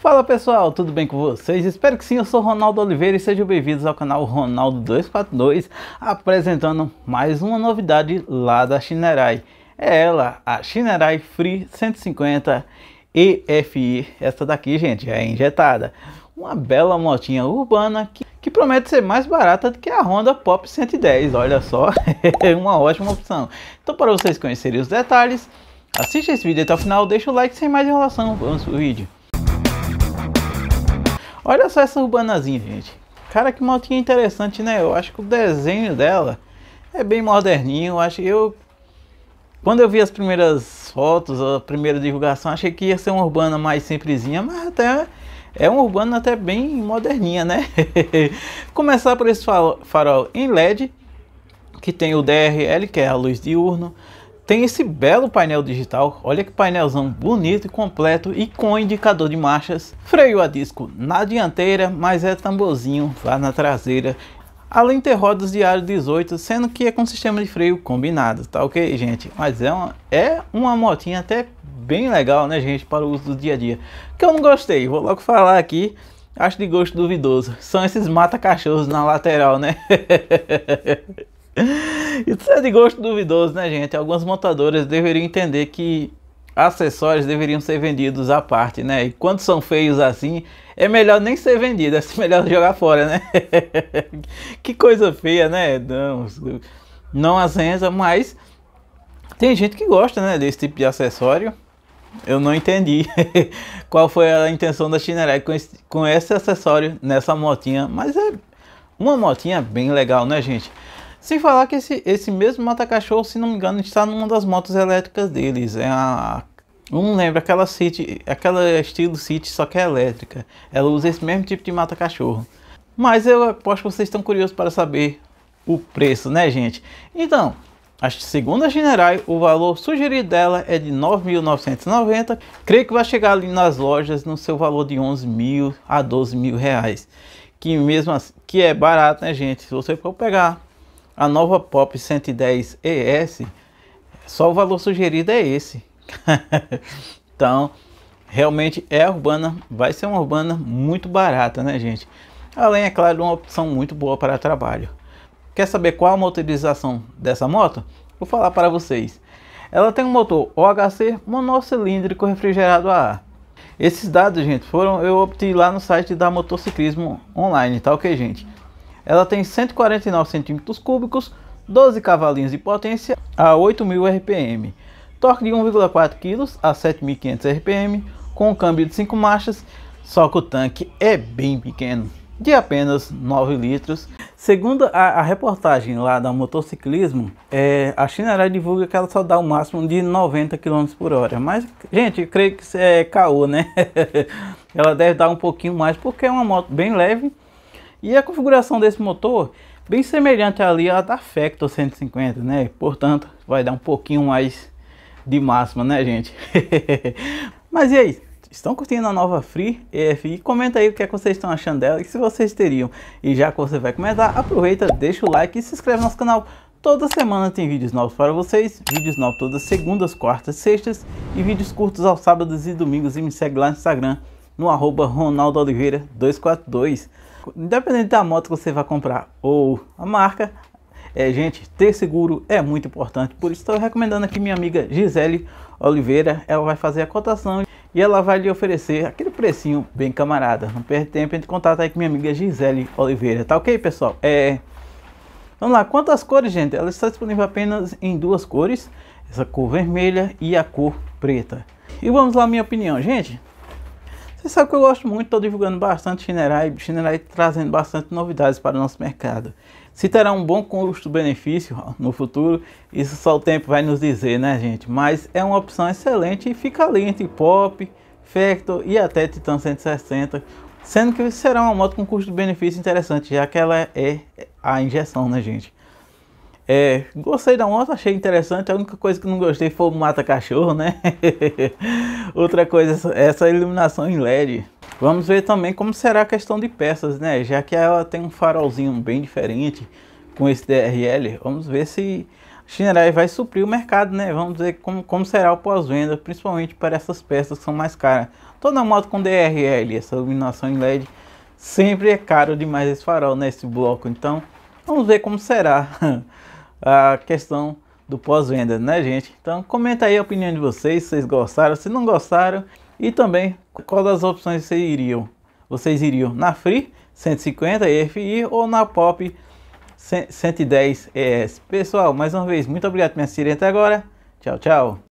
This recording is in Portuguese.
Fala pessoal, tudo bem com vocês? Espero que sim, eu sou Ronaldo Oliveira e sejam bem-vindos ao canal Ronaldo242 apresentando mais uma novidade lá da Shinerai. É ela, a Shinerai Free 150 EFI, essa daqui gente, é injetada. Uma bela motinha urbana que, que promete ser mais barata do que a Honda Pop 110, olha só, é uma ótima opção. Então para vocês conhecerem os detalhes, assista esse vídeo até o final, deixa o like sem mais enrolação, vamos pro vídeo. Olha só essa urbanazinha, gente. Cara, que motinha interessante, né? Eu acho que o desenho dela é bem moderninho. Eu acho eu quando eu vi as primeiras fotos, a primeira divulgação, achei que ia ser uma urbana mais simplesinha, mas até é uma urbana até bem moderninha, né? Começar por esse farol em LED, que tem o DRL, que é a luz diurno, tem esse belo painel digital, olha que painelzão bonito e completo e com indicador de marchas, freio a disco na dianteira, mas é tamborzinho lá na traseira além de ter rodas de aro 18, sendo que é com sistema de freio combinado, tá ok, gente? Mas é uma, é uma motinha até bem legal, né, gente, para o uso do dia a dia. Que eu não gostei, vou logo falar aqui, acho de gosto duvidoso. São esses mata-cachorros na lateral, né? Isso é de gosto duvidoso, né, gente? Algumas montadoras deveriam entender que acessórios deveriam ser vendidos à parte, né? E quando são feios assim, é melhor nem ser vendido, é melhor jogar fora, né? que coisa feia, né? Não, não renda, mas tem gente que gosta, né, desse tipo de acessório. Eu não entendi qual foi a intenção da Chinerec com, esse, com esse acessório nessa motinha, mas é uma motinha bem legal, né, gente? Sem falar que esse, esse mesmo mata-cachorro, se não me engano, está numa das motos elétricas deles. É a. não lembro, aquela City, aquela estilo City, só que é elétrica. Ela usa esse mesmo tipo de mata-cachorro. Mas eu aposto que vocês estão curiosos para saber o preço, né, gente? Então, a segunda Generai, o valor sugerido dela é de 9.990. Creio que vai chegar ali nas lojas no seu valor de 11 mil a 12 mil reais. Que mesmo assim, que é barato, né, gente? Se você for pegar a nova Pop 110 ES, só o valor sugerido é esse. então, realmente é urbana, vai ser uma urbana muito barata, né, gente? Além, é claro, de uma opção muito boa para trabalho. Quer saber qual a motorização dessa moto? Vou falar para vocês. Ela tem um motor OHC monocilíndrico refrigerado a ar. Esses dados, gente, foram eu obtive lá no site da Motociclismo Online, tá ok, gente? Ela tem 149 centímetros cúbicos, 12 cavalinhos de potência a 8.000 RPM, torque de 1,4 kg a 7.500 RPM, com um câmbio de 5 marchas, só que o tanque é bem pequeno, de apenas 9 litros. Segundo a, a reportagem lá da Motociclismo, é, a China divulga que ela só dá o máximo de 90 km por hora, mas gente, creio que isso é caô, né? ela deve dar um pouquinho mais porque é uma moto bem leve, e a configuração desse motor bem semelhante ali à da Factor 150, né? Portanto, vai dar um pouquinho mais de máxima, né, gente? Mas e aí? Estão curtindo a nova Free EFI? Comenta aí o que, é que vocês estão achando dela e se vocês teriam. E já que você vai comentar, aproveita, deixa o like e se inscreve no nosso canal. Toda semana tem vídeos novos para vocês, vídeos novos todas segundas, quartas, sextas e vídeos curtos aos sábados e domingos. E me segue lá no Instagram, no arroba Ronaldo Oliveira 242. Independente da moto que você vai comprar ou a marca, é, gente, ter seguro é muito importante. Por isso estou recomendando aqui minha amiga Gisele Oliveira. Ela vai fazer a cotação e ela vai lhe oferecer aquele precinho bem camarada. Não perde tempo, entre em contato aí com minha amiga Gisele Oliveira. Tá ok, pessoal? É... Vamos lá, quantas cores, gente? Ela está disponível apenas em duas cores. Essa cor vermelha e a cor preta. E vamos lá, minha opinião, gente. Você sabe que eu gosto muito, estou divulgando bastante Shinerai, Shinerai trazendo bastante novidades para o nosso mercado. Se terá um bom custo-benefício no futuro, isso só o tempo vai nos dizer, né, gente? Mas é uma opção excelente e fica ali entre Pop, Factor e até Titan 160, sendo que será uma moto com custo-benefício interessante, já que ela é, é a injeção, né, gente? É, gostei da moto, achei interessante. A única coisa que não gostei foi o mata-cachorro, né? Outra coisa, essa iluminação em LED. Vamos ver também como será a questão de peças, né? Já que ela tem um farolzinho bem diferente com esse DRL, vamos ver se Shinerai vai suprir o mercado, né? Vamos ver como, como será o pós-venda, principalmente para essas peças que são mais caras. Toda moto com DRL, essa iluminação em LED, sempre é caro demais esse farol, né? Esse bloco, então vamos ver como será. a questão do pós-venda, né, gente? Então, comenta aí a opinião de vocês, se vocês gostaram, se não gostaram, e também qual das opções vocês iriam. Vocês iriam na Free 150 EFI ou na Pop 110 ES. Pessoal, mais uma vez, muito obrigado por me assistir até agora. Tchau, tchau.